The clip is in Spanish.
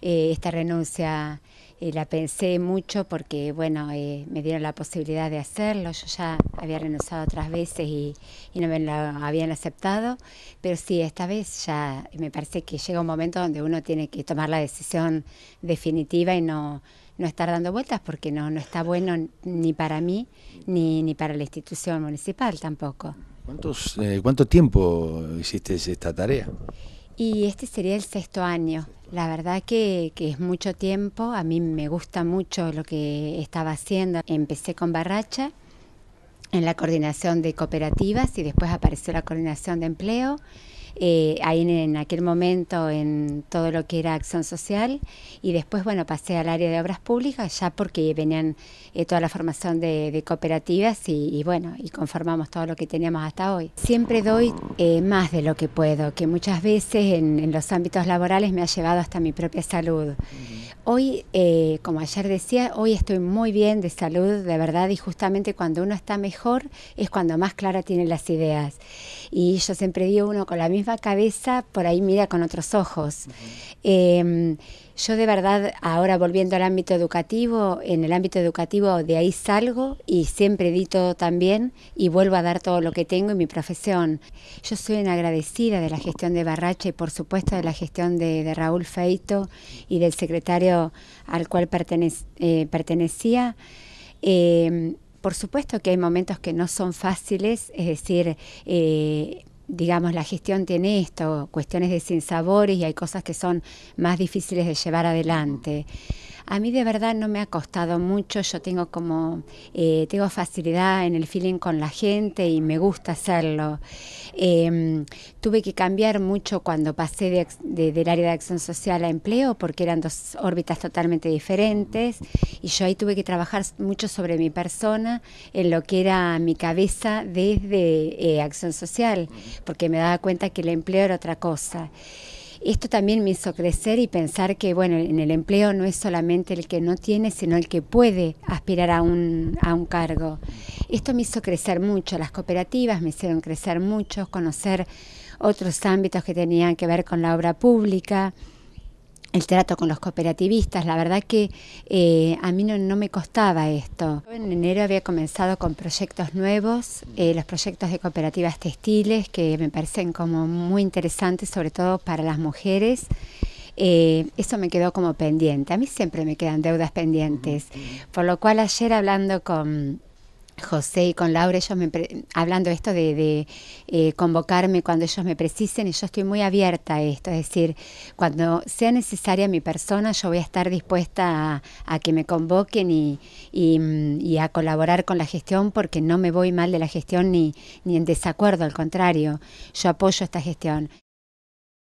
Eh, esta renuncia eh, la pensé mucho porque, bueno, eh, me dieron la posibilidad de hacerlo. Yo ya había renunciado otras veces y, no me lo habían aceptado, pero sí, esta vez ya me parece que llega un momento donde uno tiene que tomar la decisión definitiva y no, no estar dando vueltas porque no, está bueno ni para mí ni, ni para la institución municipal tampoco. ¿Cuánto tiempo hiciste esta tarea? Y este sería el sexto año. La verdad que, que, es mucho tiempo, a mí me gusta mucho lo que estaba haciendo. Empecé con Barracha en la coordinación de cooperativas y después apareció la coordinación de empleo eh, ahí en, aquel momento en todo lo que era acción social y después, bueno, pasé al área de obras públicas ya porque venían eh, toda la formación de, cooperativas y, bueno, y conformamos todo lo que teníamos hasta hoy. Siempre doy eh, más de lo que puedo, que muchas veces en, los ámbitos laborales me ha llevado hasta mi propia salud. Hoy, eh, como ayer decía, hoy estoy muy bien de salud, de verdad, y justamente cuando uno está mejor es cuando más clara tiene las ideas. Y yo siempre digo, uno con la misma cabeza, por ahí mira con otros ojos. Yo de verdad, ahora volviendo al ámbito educativo, en el ámbito educativo de ahí salgo y siempre di todo también y vuelvo a dar todo lo que tengo en mi profesión. Yo soy enagradecida agradecida de la gestión de Barrache y por supuesto de la gestión de, Raúl Feito y del secretario al cual eh, pertenecía. Eh, por supuesto que hay momentos que no son fáciles, es decir, eh, digamos, la gestión tiene esto, cuestiones de sinsabores y hay cosas que son más difíciles de llevar adelante. A mí de verdad no me ha costado mucho, yo tengo como, eh, tengo facilidad en el feeling con la gente y me gusta hacerlo. Em, tuve que cambiar mucho cuando pasé del área de acción social a empleo porque eran dos órbitas totalmente diferentes y yo ahí tuve que trabajar mucho sobre mi persona, en lo que era mi cabeza desde eh, acción social, porque me daba cuenta que el empleo era otra cosa. Esto también me hizo crecer y pensar que, bueno, en el empleo no es solamente el que no tiene, sino el que puede aspirar a un, a un cargo. Esto me hizo crecer mucho, las cooperativas me hicieron crecer mucho, conocer otros ámbitos que tenían que ver con la obra pública el trato con los cooperativistas. La verdad que eh, a mí no, me costaba esto. En enero había comenzado con proyectos nuevos, eh, los proyectos de cooperativas textiles, que me parecen como muy interesantes, sobre todo para las mujeres. Eh, eso me quedó como pendiente. A mí siempre me quedan deudas pendientes. Por lo cual ayer hablando con José y con Laura, ellos me hablando esto de, eh, convocarme cuando ellos me precisen, y yo estoy muy abierta a esto, es decir, cuando sea necesaria mi persona, yo voy a estar dispuesta a, que me convoquen mm, y, a colaborar con la gestión, porque no me voy mal de la gestión ni, ni en desacuerdo, al contrario, yo apoyo esta gestión.